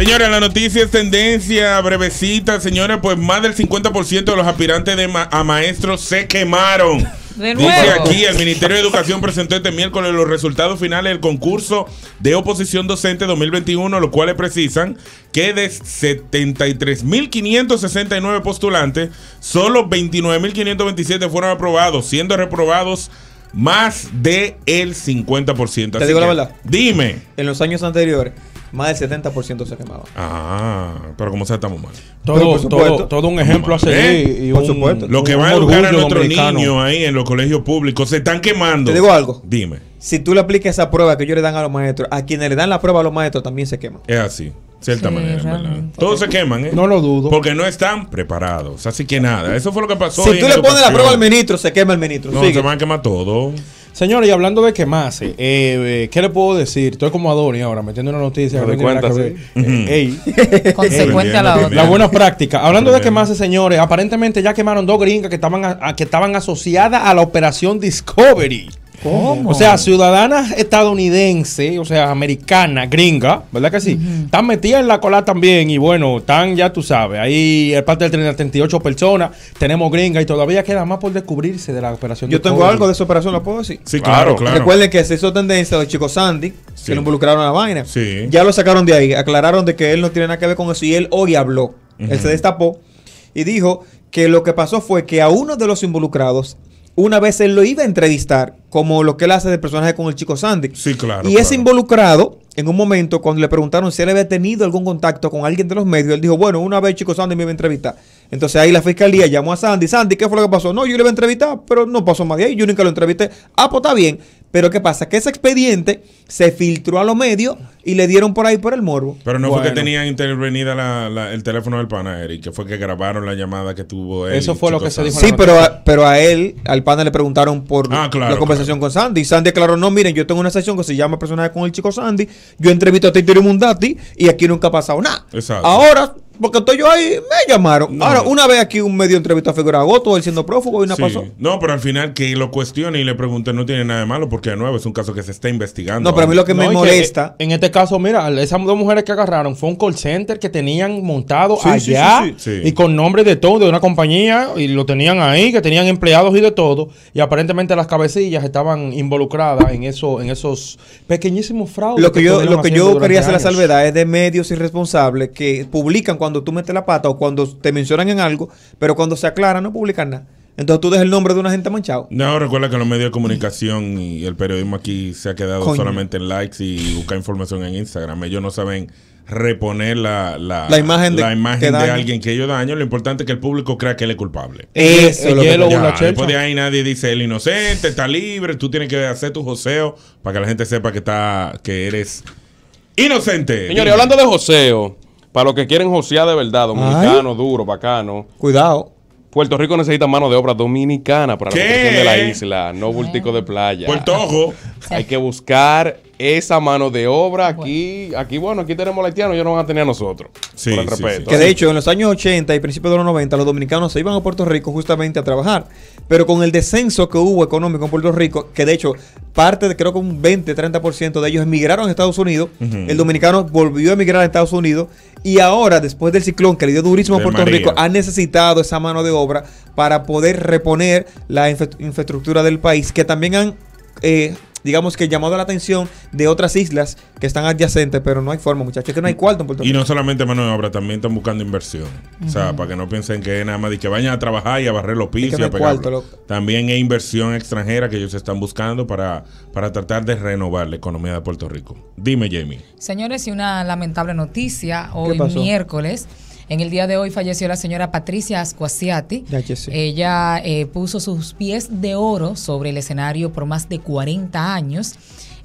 Señores, la noticia es tendencia brevecita, señores, pues más del 50% de los aspirantes a maestros se quemaron. De Dice aquí, el Ministerio de Educación presentó este miércoles los resultados finales del concurso de oposición docente 2021, los cuales precisan que de 73.569 postulantes, solo 29.527 fueron aprobados, siendo reprobados más de el 50%. Te Dime. En los años anteriores más del 70% se quemaba. Ah, pero como sea, estamos mal. Todo, un ejemplo a Lo que va a educar a nuestros niños ahí en los colegios públicos se están quemando. Te digo algo. Dime. Si tú le aplicas esa prueba que ellos le dan a los maestros, a quienes le dan la prueba a los maestros también se queman. Es así. Cierta manera, ¿verdad? Todos se queman, ¿eh? No lo dudo. Porque no están preparados. Así que nada, eso fue lo que pasó. Si tú le pones la prueba al ministro, se quema el ministro. No, se van a quemar todos. Señores, y hablando de quemarse, eh, eh, ¿qué le puedo decir? Estoy como Adoni ahora, metiendo una noticia. me eh, Consecuente a la La buena práctica. Hablando de quemarse, señores, aparentemente ya quemaron dos gringas que estaban, que estaban asociadas a la operación Discovery. ¿Cómo? O sea, ciudadanas estadounidenses, o sea, americanas, gringa, ¿verdad que sí? Están metidas en la cola también y bueno, están, ya tú sabes, ahí el parte del 38 personas, tenemos gringa y todavía queda más por descubrirse de la operación. Yo tengo algo de esa operación, ¿lo puedo decir? Sí, claro, claro. Recuerden que se hizo tendencia de Chico Sandy, que lo involucraron a la vaina. Sí. Ya lo sacaron de ahí, aclararon de que él no tiene nada que ver con eso y él hoy habló. Él se destapó y dijo que lo que pasó fue que a uno de los involucrados una vez él lo iba a entrevistar, como lo que él hace de personaje con el chico Sandy. Sí, claro. Y es involucrado en un momento cuando le preguntaron si él había tenido algún contacto con alguien de los medios. Él dijo, bueno, una vez chico Sandy me iba a entrevistar. Entonces ahí la fiscalía llamó a Sandy. Sandy, ¿qué fue lo que pasó? No, yo le iba a entrevistar, pero no pasó más de ahí. Yo nunca lo entrevisté. Ah, pues está bien. Pero ¿qué pasa? Que ese expediente se filtró a los medios y le dieron por ahí por el morbo. Pero no fue que tenían intervenida el teléfono del pana Eric, que fue que grabaron la llamada que tuvo él. Eso fue lo que se dijo. Sí, pero a, pero a él, al pana le preguntaron por ah, la conversación con Sandy. Sandy claro, no, miren, yo tengo una sesión que se llama Personaje con el chico Sandy. Yo entrevisto a Tito Mundati y aquí nunca ha pasado nada. Exacto. Ahora porque estoy yo ahí, me llamaron. Ahora, una vez aquí un medio entrevistó a Figueroa Goto, él siendo prófugo y una pasó. No, pero al final que lo cuestione y le pregunte no tiene nada de malo, porque de nuevo es un caso que se está investigando. No, pero a mí lo que me molesta. en este caso, mira, esas dos mujeres que agarraron fue un call center que tenían montado allá y con nombre de todo, de una compañía, y lo tenían ahí, que tenían empleados y de todo, y aparentemente las cabecillas estaban involucradas en, eso, en esos pequeñísimos fraudes. Lo que, yo, quería hacer la salvedad es de medios irresponsables que publican cuando cuando tú metes la pata o cuando te mencionan en algo, pero cuando se aclara no publican nada. Entonces tú dejas el nombre de una gente manchado. No, recuerda que los medios de comunicación y el periodismo aquí se ha quedado solamente en likes y buscar información en Instagram. Ellos no saben reponer la, la, imagen, de, alguien que ellos dañan Lo importante es que el público crea que él es culpable. Eso, lo Después de ahí nadie dice, el inocente está libre, tú tienes que hacer tu joseo para que la gente sepa que, está, que eres inocente. Señores, hablando de joseo, para los que quieren josear de verdad, dominicano, duro, bacano. Cuidado. Puerto Rico necesita mano de obra dominicana para la protección de la isla, no bultico de playa. Puerto Ojo. Hay que buscar esa mano de obra aquí, aquí bueno, aquí tenemos haitianos, ellos no van a tener a nosotros. Sí, el Que de hecho, en los años 80 y principios de los 90, los dominicanos se iban a Puerto Rico justamente a trabajar. Pero con el descenso que hubo económico en Puerto Rico, que de hecho, parte de creo que un 20-30% de ellos emigraron a Estados Unidos, el dominicano volvió a emigrar a Estados Unidos y ahora, después del ciclón que le dio durísimo a Puerto Rico, ha necesitado esa mano de obra para poder reponer la infraestructura del país, que también han eh, digamos que llamado la atención de otras islas que están adyacentes, pero no hay forma, muchachos, que no hay cuarto en Puerto Rico. Y no solamente mano de obra, también están buscando inversión. O sea, para que no piensen que nada más de que vayan a trabajar y a barrer los pisos También hay inversión extranjera que ellos están buscando para, para tratar de renovar la economía de Puerto Rico. Dime, Jamie. Señores, y una lamentable noticia hoy miércoles. En el día de hoy falleció la señora Patricia Ascuasiati. Ella eh, puso sus pies de oro sobre el escenario por más de 40 años.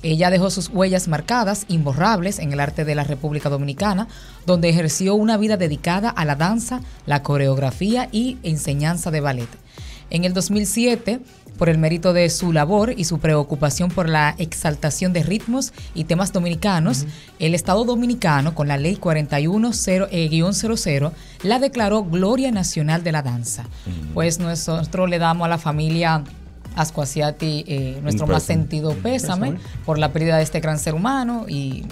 Ella dejó sus huellas marcadas, imborrables, en el arte de la República Dominicana, donde ejerció una vida dedicada a la danza, la coreografía y enseñanza de ballet. En el 2007 por el mérito de su labor y su preocupación por la exaltación de ritmos y temas dominicanos, el Estado Dominicano, con la Ley 41-00, eh, la declaró Gloria Nacional de la Danza. Pues nosotros le damos a la familia Ascuasiati eh, nuestro más sentido pésame, pésame por la pérdida de este gran ser humano y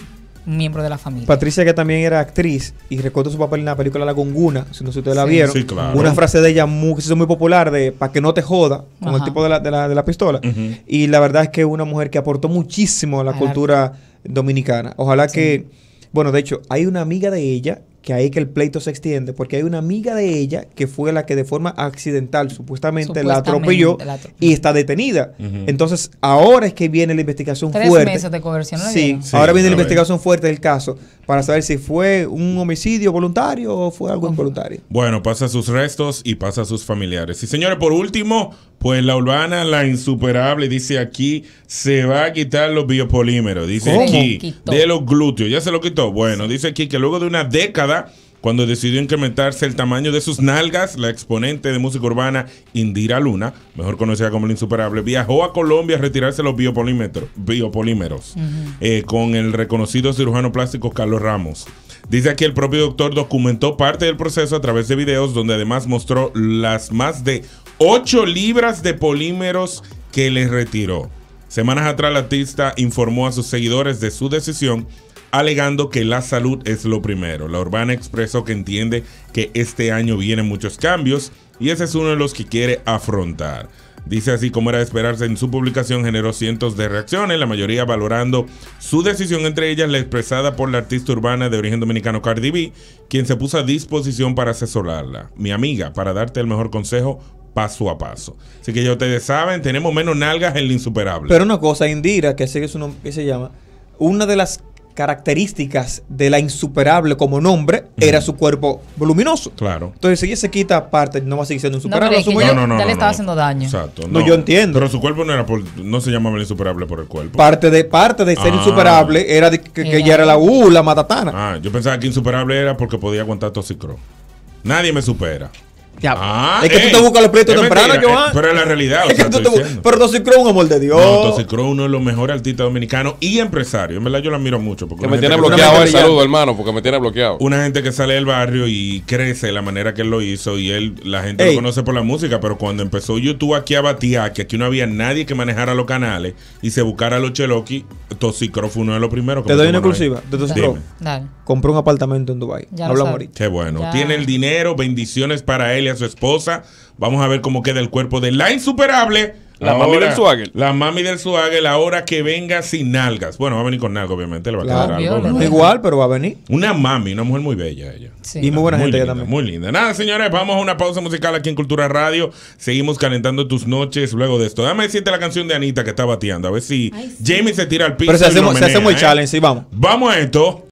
miembro de la familia. Patricia, que también era actriz y recortó su papel en la película La Gonguna, si no sé si ustedes la vieron. Sí, claro. Una frase de ella muy, que se hizo muy popular de para que no te joda, con el tipo de la, pistola. Y la verdad es que es una mujer que aportó muchísimo a la cultura dominicana. Ojalá que, bueno, de hecho, hay una amiga de ella que ahí que el pleito se extiende, porque hay una amiga de ella que fue la que de forma accidental supuestamente, la atropelló y está detenida. Entonces, ahora es que viene la investigación Tres fuerte. Meses de coerción. Sí, ahora viene la investigación fuerte del caso para saber si fue un homicidio voluntario o fue algo involuntario. Bueno, pasa sus restos y pasa a sus familiares. Y señores, por último, pues la urbana, la insuperable, dice aquí, se va a quitar los biopolímeros. Dice aquí, de los glúteos. Ya se lo quitó. Bueno, dice aquí que luego de una década cuando decidió incrementarse el tamaño de sus nalgas, la exponente de música urbana Indira Luna, mejor conocida como la insuperable, viajó a Colombia a retirarse los biopolímeros eh, con el reconocido cirujano plástico Carlos Ramos. Dice aquí el propio doctor documentó parte del proceso a través de videos donde además mostró las más de 8 libras de polímeros que le retiró. Semanas atrás la artista informó a sus seguidores de su decisión alegando que la salud es lo primero. La Urbana expresó que entiende que este año vienen muchos cambios y ese es uno de los que quiere afrontar. Dice así como era de esperarse en su publicación, generó cientos de reacciones, la mayoría valorando su decisión, entre ellas la expresada por la artista urbana de origen dominicano Cardi B, quien se puso a disposición para asesorarla. Mi amiga, para darte el mejor consejo paso a paso. Así que ya ustedes saben, tenemos menos nalgas en la insuperable. Pero una cosa, Indira, que sé que, es nombre que se llama, una de las características de la insuperable como nombre era su cuerpo voluminoso. Claro. Entonces, si ella se quita parte, no va a seguir siendo insuperable. No, no, no, ya le estaba haciendo daño. Exacto. No, yo entiendo. Pero su cuerpo no era no se llamaba insuperable por el cuerpo. Parte de parte de ser ah. insuperable era que, ella era la U, la matatana. Ah, yo pensaba que insuperable era porque podía aguantar toxicro. Nadie me supera. Ah, es que tú te buscas los pleitos temprano, Joan. Eh, pero es la realidad. pero un amor de Dios. No, es uno de los mejores artistas dominicanos y empresario. En verdad, yo lo admiro mucho. Porque que me tiene bloqueado el saludo, hermano, porque me tiene bloqueado. Una gente que sale del barrio y crece de la manera que él lo hizo. Y él, la gente lo conoce por la música. Pero cuando empezó YouTube aquí a batear, que aquí no había nadie que manejara los canales y se buscara a los Cheloki, Tosicro fue uno de los primeros. Que te doy una exclusiva de dale Compró un apartamento en Dubai. Ya Hablamos Qué bueno. Tiene el dinero, bendiciones para él y a su esposa. Vamos a ver cómo queda el cuerpo de la insuperable. La mami del suáguel La mami del ahora que venga sin nalgas. Bueno, va a venir con nalgas, obviamente. Le va a quedar algo, Igual, pero va a venir. Una mami, una mujer muy bella ella. Y muy buena gente linda, también. Muy linda. Nada, señores, vamos a una pausa musical aquí en Cultura Radio. Seguimos calentando tus noches luego de esto. Dame decirte la canción de Anita que está bateando. A ver si Jamie se tira al piso. Pero se hace y ¿eh? challenge, vamos. Vamos a esto.